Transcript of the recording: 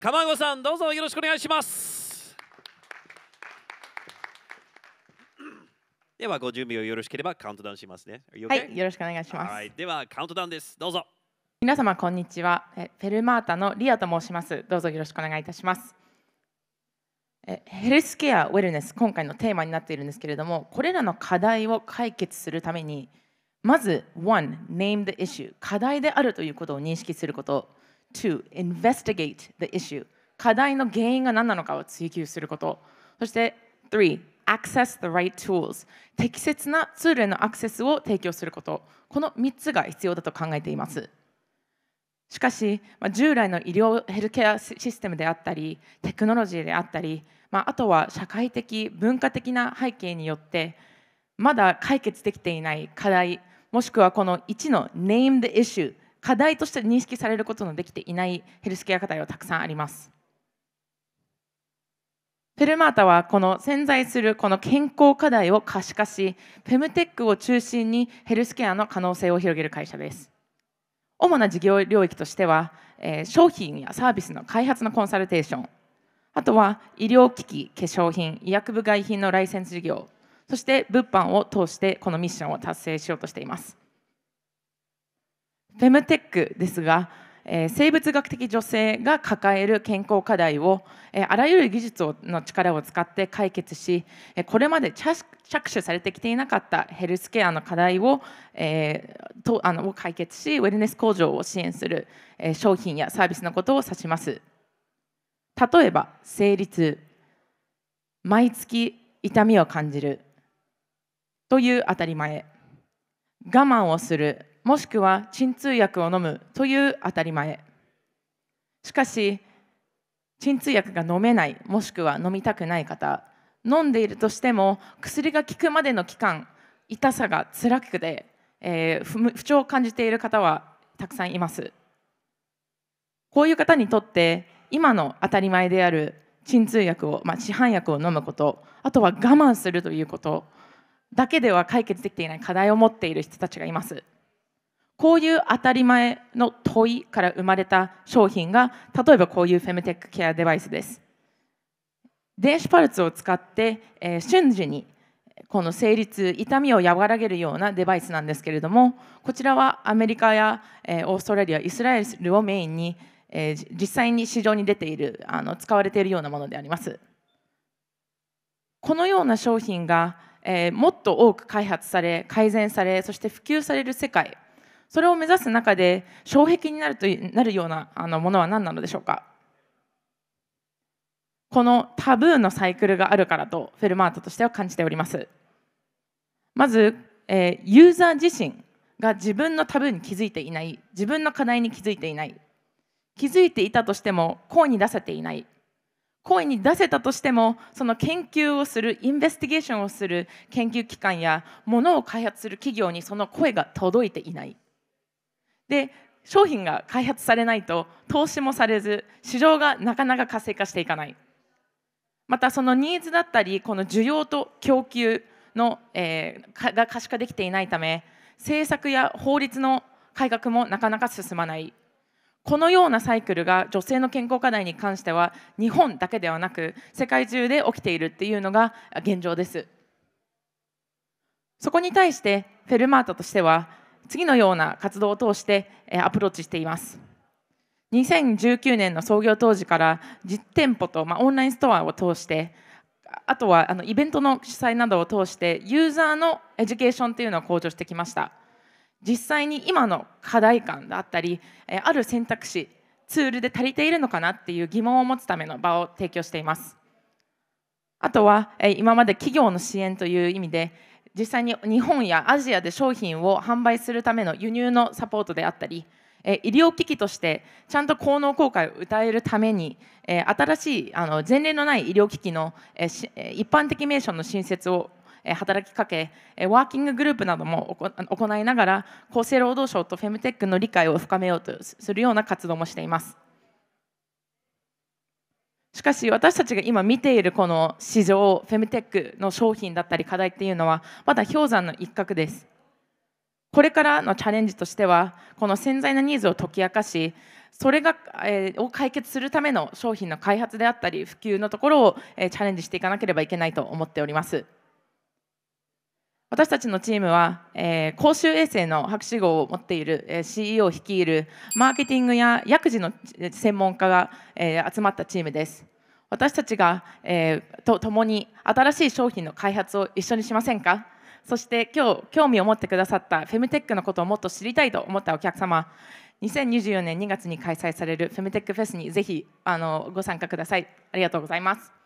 釜子さんどうぞよろしくお願いしますではご準備をよろしければカウントダウンしますね、okay? はいよろしくお願いします、はい、ではカウントダウンですどうぞ皆様こんにちはフェルマータのリアと申しますどうぞよろしくお願いいたしますヘルスケアウェルネス今回のテーマになっているんですけれどもこれらの課題を解決するためにまず1 name the issue 課題であるということを認識すること to investigate the issue 課題の原因が何なのかを追求することそして3 access the right tools 適切なツールへのアクセスを提供することこの3つが必要だと考えていますしかし、まあ、従来の医療ヘルケアシステムであったりテクノロジーであったり、まあ、あとは社会的文化的な背景によってまだ解決できていない課題もしくはこの1の Name the issue 課題として認識されることのできていないヘルスケア課題はたくさんあります。フェルマータはこの潜在するこの健康課題を可視化し、フェムテックを中心にヘルスケアの可能性を広げる会社です。主な事業領域としては、え商品やサービスの開発のコンサルテーション、あとは医療機器、化粧品、医薬部外品のライセンス事業、そして物販を通してこのミッションを達成しようとしています。フェムテックですが、え生物学的女性が抱える健康課題を、えあらゆる技術をの力を使って解決し、えこれまで着手されてきていなかったヘルスケアの課題を,、えー、とあのを解決しウェルネス向上を支援する、え商品やサービスのことを指します。例えば生理痛毎月痛みを感じるという当たり前我慢をするもしくは鎮痛薬を飲むという当たり前しかし鎮痛薬が飲めないもしくは飲みたくない方飲んでいるとしても薬が効くまでの期間痛さが辛くて、えー、不調を感じている方はたくさんいますこういう方にとって今の当たり前である鎮痛薬を、まあ、市販薬を飲むことあとは我慢するということだけでは解決できていない課題を持っている人たちがいます。こういう当たり前の問いから生まれた商品が例えばこういうフェムテックケアデバイスです電子パルツを使って、えー、瞬時にこの生理痛痛みを和らげるようなデバイスなんですけれどもこちらはアメリカや、えー、オーストラリアイスラエルをメインに、えー、実際に市場に出ているあの使われているようなものでありますこのような商品が、えー、もっと多く開発され改善されそして普及される世界それを目指す中で障壁になるとなるようなあのものは何なのでしょうかこのタブーのサイクルがあるからとフェルマートとしては感じておりますまず、えー、ユーザー自身が自分のタブーに気づいていない自分の課題に気づいていない気づいていたとしても声に出せていない声に出せたとしてもその研究をするインベスティゲーションをする研究機関やものを開発する企業にその声が届いていないで商品が開発されないと投資もされず市場がなかなか活性化していかないまたそのニーズだったりこの需要と供給の、えー、が可視化できていないため政策や法律の改革もなかなか進まないこのようなサイクルが女性の健康課題に関しては日本だけではなく世界中で起きているっていうのが現状ですそこに対してフェルマートとしては次のような活動を通してアプローチしています。2019年の創業当時から実店舗と、まあ、オンラインストアを通してあとはあのイベントの主催などを通してユーザーのエデュケーションというのを向上してきました実際に今の課題感だったりある選択肢ツールで足りているのかなっていう疑問を持つための場を提供していますあとは今まで企業の支援という意味で実際に日本やアジアで商品を販売するための輸入のサポートであったり医療機器としてちゃんと効能効果を歌えるために新しいあの前例のない医療機器の一般的名称の新設を働きかけワーキンググループなども行いながら厚生労働省とフェムテックの理解を深めようとするような活動もしています。しかし私たちが今見ているこの市場フェムテックの商品だったり課題っていうのはまだ氷山の一角ですこれからのチャレンジとしてはこの潜在なニーズを解き明かしそれが、えー、を解決するための商品の開発であったり普及のところを、えー、チャレンジしていかなければいけないと思っております。私たちのチームは、えー、公衆衛生の博士号を持っている、えー、CEO を率いるマーケティングや薬事の専門家が、えー、集まったチームです私たちが、えー、と共に新しい商品の開発を一緒にしませんかそして今日興味を持ってくださったフェムテックのことをもっと知りたいと思ったお客様2024年2月に開催されるフェムテックフェスにぜひあのご参加くださいありがとうございます